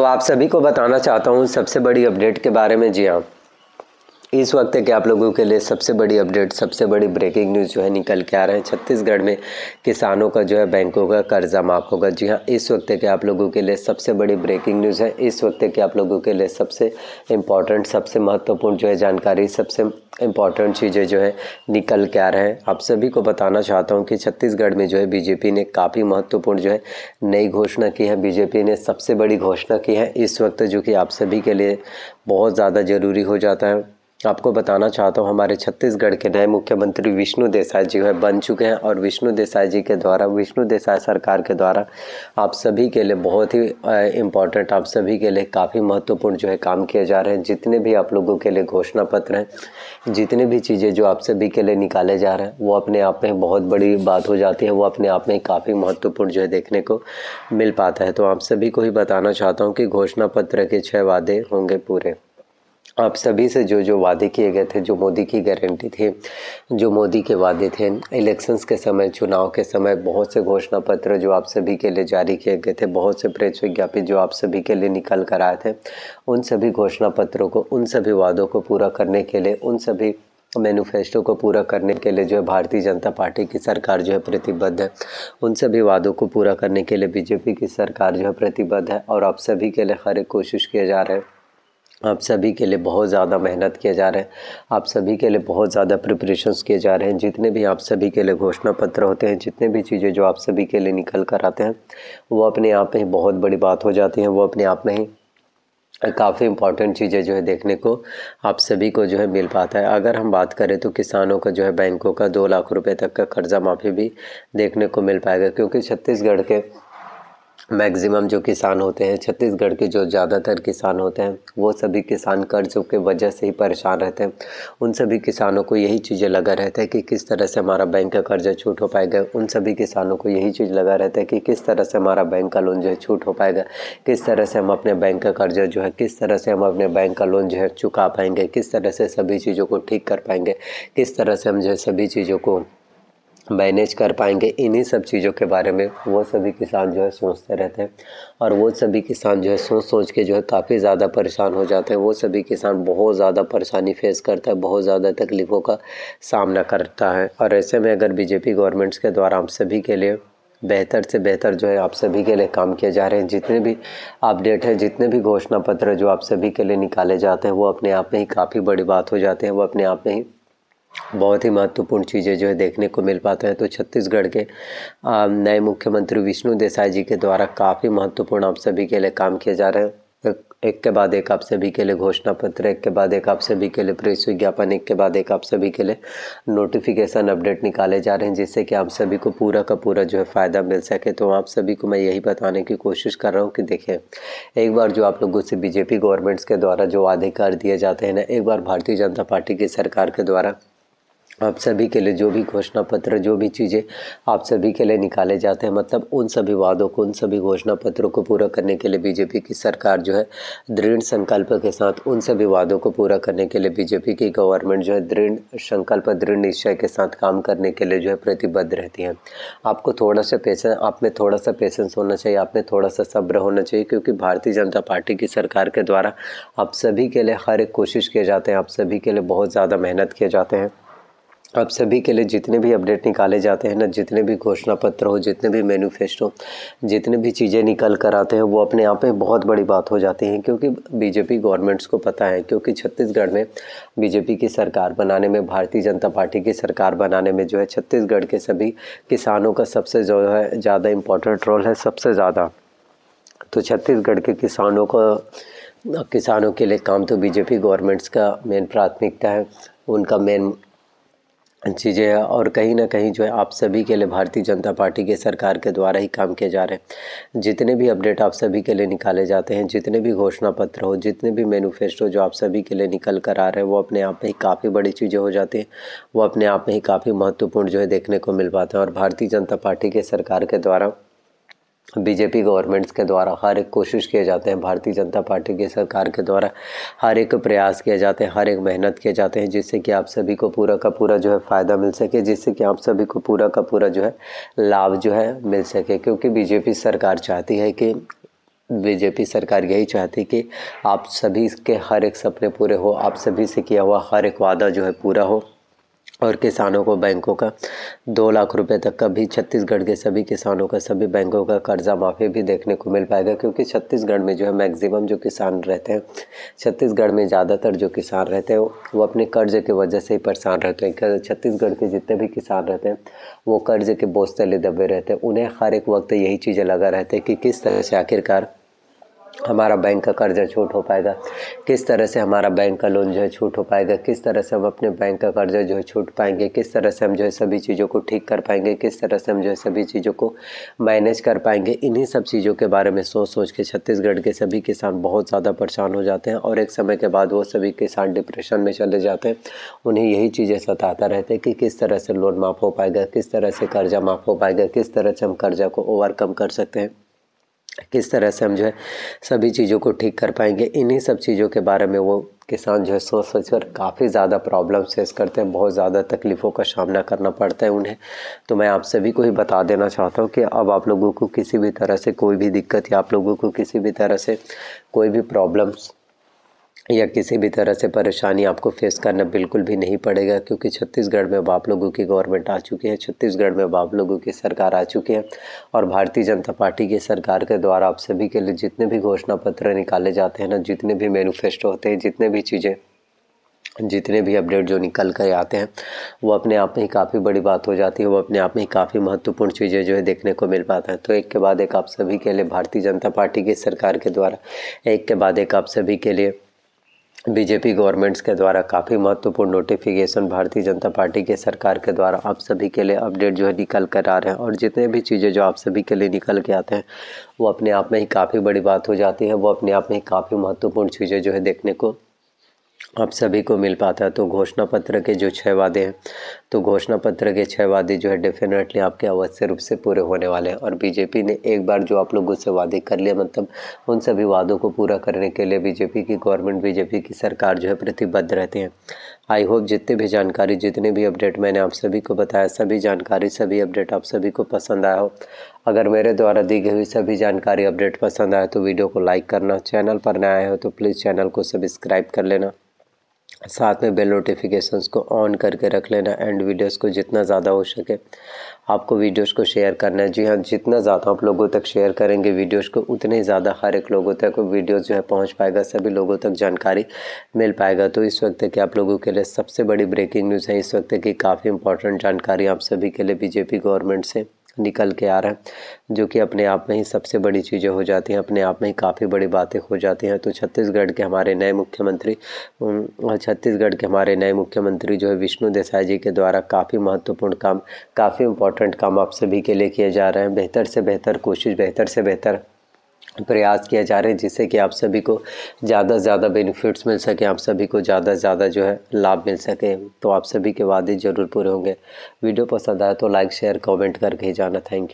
तो आप सभी को बताना चाहता हूँ सबसे बड़ी अपडेट के बारे में जी हाँ इस वक्त के आप लोगों के लिए सबसे बड़ी अपडेट सबसे बड़ी ब्रेकिंग न्यूज़ जो है निकल के आ रहे हैं छत्तीसगढ़ में किसानों का जो है बैंकों का कर्जा माफ़ होगा जी हाँ इस वक्त के आप लोगों के लिए सबसे बड़ी ब्रेकिंग न्यूज़ है इस वक्त के आप लोगों के लिए सबसे इम्पॉर्टेंट सबसे महत्वपूर्ण जो है जानकारी सबसे इम्पॉर्टेंट चीज़ें जो है निकल के आ रहे हैं आप सभी को बताना चाहता हूँ कि छत्तीसगढ़ में जो है बीजेपी ने काफ़ी महत्वपूर्ण जो है नई घोषणा की है बीजेपी ने सबसे बड़ी घोषणा की है इस वक्त जो कि आप सभी के लिए बहुत ज़्यादा ज़रूरी हो जाता है आपको बताना चाहता हूँ हमारे छत्तीसगढ़ के नए मुख्यमंत्री विष्णु देसाई जी है बन चुके हैं और विष्णु देसाई जी के द्वारा विष्णु देसाई सरकार के द्वारा आप सभी के लिए बहुत ही इम्पॉर्टेंट आप सभी के लिए काफ़ी महत्वपूर्ण जो है काम किए जा रहे हैं जितने भी आप लोगों के लिए घोषणा पत्र हैं जितने भी चीज़ें जो आप सभी के लिए निकाले जा रहे हैं वो अपने आप में बहुत बड़ी बात हो जाती है वो अपने आप में काफ़ी महत्वपूर्ण जो है देखने को मिल पाता है तो आप सभी को ही बताना चाहता हूँ कि घोषणा पत्र के छः वादे होंगे पूरे आप सभी से जो जो वादे किए गए थे जो मोदी की गारंटी थी जो मोदी के वादे थे इलेक्शंस के समय चुनाव के समय बहुत से घोषणा पत्र जो आप सभी के लिए जारी किए गए थे बहुत से प्रेस विज्ञापित जो आप सभी के लिए निकल कर आए थे उन सभी घोषणा पत्रों को उन सभी वादों को पूरा करने के लिए उन सभी मैनिफेस्टो को पूरा करने के लिए जो है भारतीय जनता पार्टी की सरकार जो है प्रतिबद्ध है उन सभी वादों को पूरा करने के लिए बीजेपी की सरकार जो है प्रतिबद्ध है और आप सभी के लिए हर एक कोशिश किए जा रहे हैं आप सभी के लिए बहुत ज़्यादा मेहनत किए जा रहे हैं आप सभी के लिए बहुत ज़्यादा प्रिपरेशंस किए जा रहे हैं जितने भी आप सभी के लिए घोषणा पत्र होते हैं जितने भी चीज़ें जो आप सभी के लिए निकल कर आते हैं वो अपने आप में ही बहुत बड़ी बात हो जाती है वो अपने आप में ही काफ़ी इंपॉर्टेंट चीज़ें जो है देखने को आप सभी को जो है मिल पाता है अगर हम बात करें तो किसानों का जो है बैंकों का दो लाख रुपए तक का कर्ज़ा माफ़ी भी देखने को मिल पाएगा क्योंकि छत्तीसगढ़ के मैक्सिमम जो किसान होते हैं छत्तीसगढ़ के जो ज़्यादातर किसान होते हैं वो सभी किसान कर्जों के वजह से ही परेशान रहते हैं उन सभी किसानों को यही चीज़ें लगा रहता है कि किस तरह से हमारा बैंक का कर्जा छूट हो पाएगा उन सभी किसानों को यही चीज़ लगा रहता है कि किस तरह से हमारा बैंक का लोन जो है छूट हो पाएगा किस तरह से हम अपने बैंक का कर्जा जो है किस तरह से हम अपने बैंक का लोन जो है चुका पाएंगे किस तरह से सभी चीज़ों को ठीक कर पाएंगे किस तरह से हम जो है सभी चीज़ों को मैनेज कर पाएंगे इन्हीं सब चीज़ों के बारे में वो सभी किसान जो है सोचते रहते हैं और वो सभी किसान जो है सोच सोच के जो है काफ़ी ज़्यादा परेशान हो जाते हैं वो सभी किसान बहुत ज़्यादा परेशानी फेस करता है बहुत ज़्यादा तकलीफ़ों का सामना करता है और ऐसे में अगर बीजेपी गवर्नमेंट्स के द्वारा हम सभी के लिए बेहतर से बेहतर जो है आप सभी के लिए काम किए जा रहे हैं जितने भी अपडेट हैं जितने भी घोषणा पत्र जो आप सभी के लिए निकाले जाते हैं वो अपने आप में ही काफ़ी बड़ी बात हो जाते हैं वो अपने आप में ही बहुत ही महत्वपूर्ण चीज़ें जो है देखने को मिल पाते हैं तो छत्तीसगढ़ के नए मुख्यमंत्री विष्णु देसाई जी के द्वारा काफ़ी महत्वपूर्ण आप सभी के लिए काम किए जा रहे हैं एक के बाद एक आप सभी के लिए घोषणा पत्र एक के बाद एक आप सभी के लिए प्रेस विज्ञापन एक के बाद एक आप सभी के लिए नोटिफिकेशन अपडेट निकाले जा रहे हैं जिससे कि आप सभी को पूरा का पूरा जो है फ़ायदा मिल सके तो आप सभी को मैं यही बताने की कोशिश कर रहा हूँ कि देखें एक बार जो आप लोगों से बीजेपी गवर्नमेंट्स के द्वारा जो अधिकार दिए जाते हैं ना एक बार भारतीय जनता पार्टी की सरकार के द्वारा आप सभी के लिए जो भी घोषणा पत्र जो भी चीज़ें आप सभी के लिए निकाले जाते हैं मतलब उन सभी वादों को उन सभी घोषणा पत्रों को पूरा करने के लिए बीजेपी की सरकार जो है दृढ़ संकल्प के साथ उन सभी वादों को पूरा करने के लिए बीजेपी की गवर्नमेंट जो है दृढ़ संकल्प दृढ़ निश्चय के साथ काम करने के लिए जो है प्रतिबद्ध रहती है आपको थोड़ा सा पेशेंस आप में थोड़ा सा पेशेंस होना चाहिए आप में थोड़ा सा सब्र होना चाहिए क्योंकि भारतीय जनता पार्टी की सरकार के द्वारा आप सभी के लिए हर एक कोशिश किए जाते हैं आप सभी के लिए बहुत ज़्यादा मेहनत किए जाते हैं आप सभी के लिए जितने भी अपडेट निकाले जाते हैं ना जितने भी घोषणा पत्र हो जितने भी मैनिफेस्टो जितने भी चीज़ें निकल कर आते हैं वो अपने आप में बहुत बड़ी बात हो जाती है क्योंकि बीजेपी गवर्नमेंट्स को पता है क्योंकि छत्तीसगढ़ में बीजेपी की सरकार बनाने में भारतीय जनता पार्टी की सरकार बनाने में जो है छत्तीसगढ़ के सभी किसानों का सबसे जो है ज़्यादा इम्पोर्टेंट रोल है सबसे ज़्यादा तो छत्तीसगढ़ के किसानों को किसानों के लिए काम तो बीजेपी गवर्नमेंट्स का मेन प्राथमिकता है उनका मेन चीज़ें और कहीं ना कहीं जो है आप सभी के लिए भारतीय जनता पार्टी के सरकार के द्वारा ही काम किए जा रहे हैं जितने भी अपडेट आप सभी के लिए निकाले जाते हैं जितने भी घोषणा पत्र हो जितने भी मैनिफेस्टो जो आप सभी के लिए निकल कर आ रहे हैं वो अपने आप में ही काफ़ी बड़ी चीज़ें हो जाती हैं वो अपने आप में ही काफ़ी महत्वपूर्ण जो है देखने को मिल पाता है और भारतीय जनता पार्टी के सरकार के द्वारा बीजेपी गवर्नमेंट्स के द्वारा हर एक कोशिश किए जाते हैं भारतीय जनता पार्टी की सरकार के द्वारा हर एक प्रयास किए जाते हैं हर एक मेहनत किए जाते हैं जिससे कि आप सभी को पूरा का पूरा जो है फ़ायदा मिल सके जिससे कि आप सभी को पूरा का पूरा जो है लाभ जो है मिल सके क्योंकि बीजेपी सरकार चाहती है कि बीजेपी सरकार यही चाहती कि आप सभी के हर एक सपने पूरे हो आप सभी से किया हुआ हर एक वादा जो है पूरा हो और किसानों को बैंकों का दो लाख रुपए तक का भी छत्तीसगढ़ के सभी किसानों का सभी बैंकों का कर्जा माफ़ी भी देखने को मिल पाएगा क्योंकि छत्तीसगढ़ में जो है मैक्सिमम जो किसान रहते हैं छत्तीसगढ़ में ज़्यादातर जो किसान रहते हैं वो अपने कर्ज की वजह से ही परेशान रहते हैं छत्तीसगढ़ के जितने भी किसान रहते हैं वो कर्ज के बोझ तले दबे रहते हैं उन्हें हर एक वक्त यही चीज़ें लगा रहते हैं कि किस तरह से आखिरकार हमारा बैंक का कर्जा छूट हो पाएगा किस तरह से हमारा बैंक का लोन जो है छूट हो पाएगा किस तरह से हम अपने बैंक का कर्जा जो है छूट पाएंगे किस तरह से हम जो है सभी चीज़ों को ठीक कर पाएंगे किस तरह से हम जो है सभी चीज़ों को मैनेज कर पाएंगे इन्हीं सब चीज़ों के बारे में सोच सोच के छत्तीसगढ़ के सभी किसान बहुत ज़्यादा परेशान हो जाते हैं और एक समय के बाद वो सभी किसान डिप्रेशन में चले जाते हैं उन्हें यही चीज़ें सताता रहते हैं कि किस तरह से लोन माफ़ हो पाएगा किस तरह से कर्जा माफ़ हो पाएगा किस तरह से हम कर्जा को ओवरकम कर सकते हैं किस तरह से हम जो है सभी चीज़ों को ठीक कर पाएंगे इन्हीं सब चीज़ों के बारे में वो किसान जो है सोच सोच कर काफ़ी ज़्यादा प्रॉब्लम फेस करते हैं बहुत ज़्यादा तकलीफ़ों का सामना करना पड़ता है उन्हें तो मैं आप सभी को ही बता देना चाहता हूँ कि अब आप लोगों को किसी भी तरह से कोई भी दिक्कत या आप लोगों को किसी भी तरह से कोई भी प्रॉब्लम्स या किसी भी तरह से परेशानी आपको फेस करना बिल्कुल भी नहीं पड़ेगा क्योंकि छत्तीसगढ़ में अब आप लोगों की गवर्नमेंट आ चुकी है छत्तीसगढ़ में अब आप लोगों की सरकार आ चुकी है और भारतीय जनता पार्टी की सरकार के द्वारा आप सभी के लिए जितने भी घोषणा पत्र निकाले जाते हैं ना जितने भी मैनिफेस्टो होते हैं जितने भी चीज़ें जितने भी अपडेट जो निकल कर आते हैं वो अपने आप में ही काफ़ी बड़ी बात हो जाती है वो अपने आप में ही काफ़ी महत्वपूर्ण चीज़ें जो है देखने को मिल पाता है तो एक के बाद एक आप सभी के लिए भारतीय जनता पार्टी की सरकार के द्वारा एक के बाद एक आप सभी के लिए बीजेपी गवर्नमेंट्स के द्वारा काफ़ी महत्वपूर्ण नोटिफिकेशन भारतीय जनता पार्टी के सरकार के द्वारा आप सभी के लिए अपडेट जो है निकल कर आ रहे हैं और जितने भी चीज़ें जो आप सभी के लिए निकल के आते हैं वो अपने आप में ही काफ़ी बड़ी बात हो जाती है वो अपने आप में ही काफ़ी महत्वपूर्ण चीज़ें जो है देखने को आप सभी को मिल पाता है तो घोषणा पत्र के जो छः वादे हैं तो घोषणा पत्र के छः वादे जो है डेफिनेटली आपके अवश्य रूप से पूरे होने वाले हैं और बीजेपी ने एक बार जो आप लोगों से वादे कर लिए मतलब उन सभी वादों को पूरा करने के लिए बीजेपी की गवर्नमेंट बीजेपी की सरकार जो है प्रतिबद्ध रहती है आई होप जितने भी जानकारी जितने भी अपडेट मैंने आप सभी को बताया सभी जानकारी सभी अपडेट आप सभी को पसंद आया हो अगर मेरे द्वारा दी गई हुई सभी जानकारी अपडेट पसंद आए तो वीडियो को लाइक करना चैनल पर नया आए हो तो प्लीज़ चैनल को सब्सक्राइब कर लेना साथ में बेल नोटिफिकेशंस को ऑन करके रख लेना एंड वीडियोस को जितना ज़्यादा हो सके आपको वीडियोस को शेयर करना है जी हाँ जितना ज़्यादा आप लोगों तक शेयर करेंगे वीडियोस को उतने ही ज़्यादा हर एक लोगों तक वीडियोस जो है पहुंच पाएगा सभी लोगों तक जानकारी मिल पाएगा तो इस वक्त की आप लोगों के लिए सबसे बड़ी ब्रेकिंग न्यूज़ है इस वक्त की काफ़ी इंपॉर्टेंट जानकारी आप सभी के लिए बीजेपी गवर्नमेंट से निकल के आ रहा है जो कि अपने आप में ही सबसे बड़ी चीज़ें हो जाती हैं अपने आप में ही काफ़ी बड़ी बातें हो जाती हैं तो छत्तीसगढ़ के हमारे नए मुख्यमंत्री छत्तीसगढ़ के हमारे नए मुख्यमंत्री जो है विष्णु देसाई जी के द्वारा काफ़ी महत्वपूर्ण काम काफ़ी इंपॉर्टेंट काम आप सभी के लिए किए जा रहे हैं बेहतर से बेहतर कोशिश बेहतर से बेहतर प्रयास किया जा रहे हैं जिससे कि आप सभी को ज़्यादा से ज़्यादा बेनिफिट्स मिल सके आप सभी को ज़्यादा से ज़्यादा जो है लाभ मिल सके तो आप सभी के वादे ज़रूर पूरे होंगे वीडियो पसंद आए तो लाइक शेयर कमेंट करके ही जाना थैंक यू